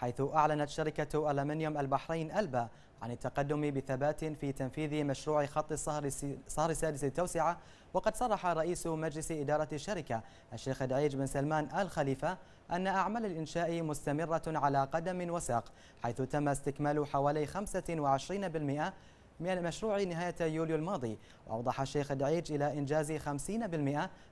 حيث أعلنت شركة ألمنيوم البحرين ألبا عن التقدم بثبات في تنفيذ مشروع خط الصهر صهر السادس للتوسعة وقد صرح رئيس مجلس إدارة الشركة الشيخ دعيج بن سلمان آل خليفة أن أعمال الإنشاء مستمرة على قدم وساق حيث تم استكمال حوالي 25% من المشروع نهاية يوليو الماضي وأوضح الشيخ الدعيج إلى إنجاز 50%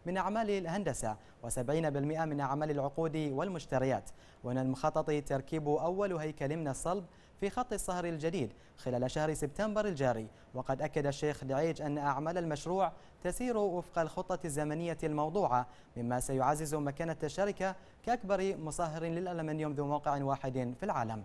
من أعمال الهندسة و70% من أعمال العقود والمشتريات ومن المخطط تركيب أول هيكل من الصلب في خط الصهر الجديد خلال شهر سبتمبر الجاري وقد أكد الشيخ دعيج أن أعمال المشروع تسير وفق الخطة الزمنية الموضوعة مما سيعزز مكانة الشركة كأكبر مصهر للألمنيوم ذو موقع واحد في العالم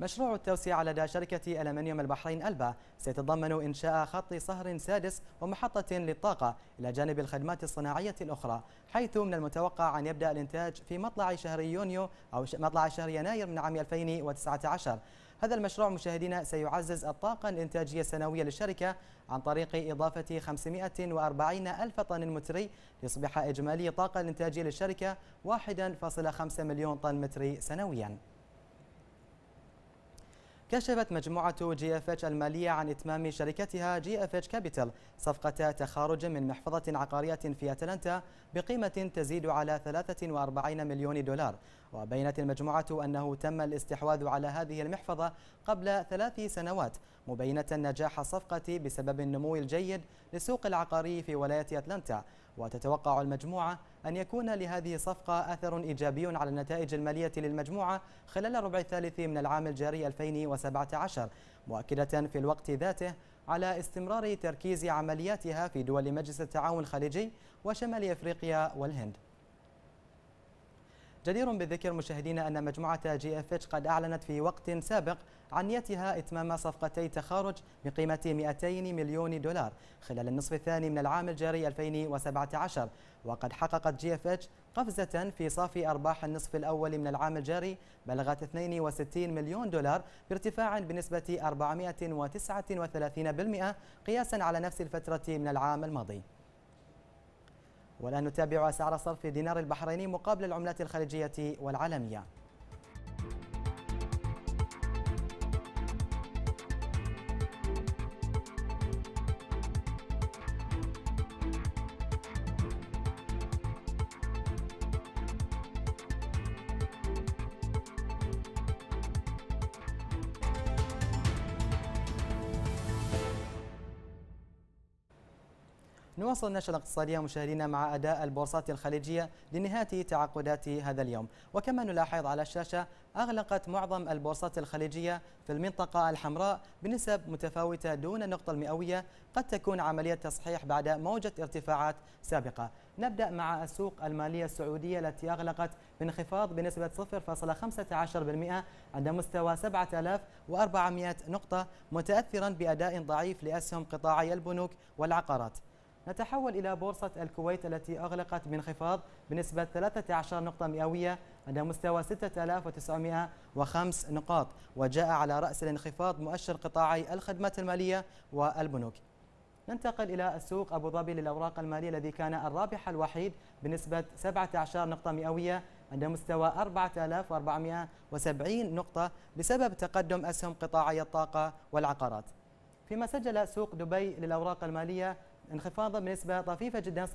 مشروع التوسعة لدى شركة ألمنيوم البحرين ألبا سيتضمن إنشاء خط صهر سادس ومحطة للطاقة إلى جانب الخدمات الصناعية الأخرى حيث من المتوقع أن يبدأ الإنتاج في مطلع شهر يونيو أو مطلع شهر يناير من عام 2019 هذا المشروع مشاهدينا سيعزز الطاقة الإنتاجية السنوية للشركة عن طريق إضافة 540 ألف طن متري ليصبح إجمالي الطاقة الإنتاجية للشركة 1.5 مليون طن متري سنوياً كشفت مجموعة جي اف اتش المالية عن إتمام شركتها جي اف اتش كابيتال صفقة تخارج من محفظة عقارية في أتلانتا بقيمة تزيد على 43 مليون دولار وبينت المجموعة أنه تم الاستحواذ على هذه المحفظة قبل ثلاث سنوات مبينة نجاح الصفقة بسبب النمو الجيد للسوق العقاري في ولاية أتلانتا وتتوقع المجموعة أن يكون لهذه الصفقة أثر إيجابي على النتائج المالية للمجموعة خلال الربع الثالث من العام الجاري 2017 مؤكدة في الوقت ذاته على استمرار تركيز عملياتها في دول مجلس التعاون الخليجي وشمال إفريقيا والهند جدير بالذكر مشاهدينا أن مجموعة جي اف اتش قد أعلنت في وقت سابق عن نيتها إتمام صفقتي تخارج بقيمة 200 مليون دولار خلال النصف الثاني من العام الجاري 2017 وقد حققت جي اف اتش قفزة في صافي أرباح النصف الأول من العام الجاري بلغت 62 مليون دولار بارتفاع بنسبة 439% قياسا على نفس الفترة من العام الماضي والآن نتابع أسعار صرف دينار البحريني مقابل العملات الخليجية والعالمية نواصل النشرة الاقتصادية مشاهدينا مع أداء البورصات الخليجية لنهاية تعاقدات هذا اليوم وكما نلاحظ على الشاشة أغلقت معظم البورصات الخليجية في المنطقة الحمراء بنسب متفاوتة دون النقطة المئوية قد تكون عملية تصحيح بعد موجة ارتفاعات سابقة نبدأ مع السوق المالية السعودية التي أغلقت بانخفاض بنسبة 0.15% عند مستوى 7400 نقطة متأثرا بأداء ضعيف لأسهم قطاعي البنوك والعقارات نتحول إلى بورصة الكويت التي أغلقت بانخفاض بنسبة 13 نقطة مئوية عند مستوى 6905 نقاط وجاء على رأس الانخفاض مؤشر قطاعي الخدمات المالية والبنوك ننتقل إلى السوق أبو ظبي للأوراق المالية الذي كان الرابح الوحيد بنسبة 17 نقطة مئوية عند مستوى 4470 نقطة بسبب تقدم أسهم قطاعي الطاقة والعقارات فيما سجل سوق دبي للأوراق المالية انخفاضا بنسبة طفيفة جدا 0.03%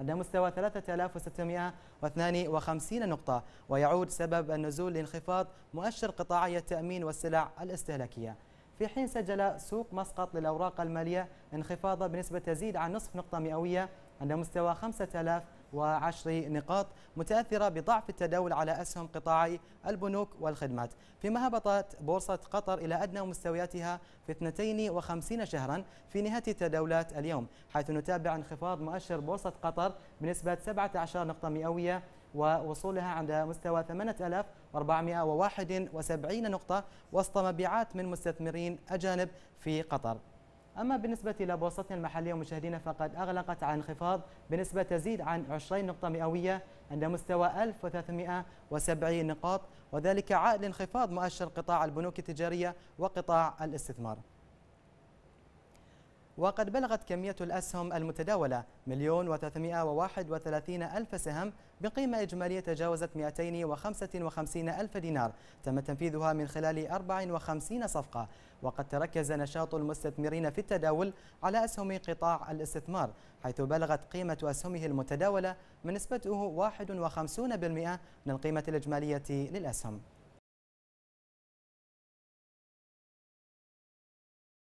عند مستوى 3652 نقطة ويعود سبب النزول لانخفاض مؤشر قطاعي التأمين والسلع الاستهلاكية في حين سجل سوق مسقط للأوراق المالية انخفاضا بنسبة تزيد عن نصف نقطة مئوية عند مستوى 5000 وعشر نقاط متأثرة بضعف التداول على أسهم قطاعي البنوك والخدمات فيما هبطت بورصة قطر إلى أدنى مستوياتها في 52 شهرا في نهاية التداولات اليوم حيث نتابع انخفاض مؤشر بورصة قطر بنسبة 17 نقطة مئوية ووصولها عند مستوى 8471 نقطة وسط مبيعات من مستثمرين أجانب في قطر أما بالنسبة إلى بورصتنا المحلية ومشاهدينا فقد أغلقت عن انخفاض بنسبة تزيد عن 20 نقطة مئوية عند مستوى 1370 نقاط وذلك عائد لانخفاض مؤشر قطاع البنوك التجارية وقطاع الاستثمار وقد بلغت كمية الأسهم المتداولة مليون وواحد وثلاثين ألف سهم بقيمة إجمالية تجاوزت وخمسين ألف دينار تم تنفيذها من خلال 54 صفقة وقد تركز نشاط المستثمرين في التداول على أسهم قطاع الاستثمار حيث بلغت قيمة أسهمه المتداولة من نسبته 51% من القيمة الإجمالية للأسهم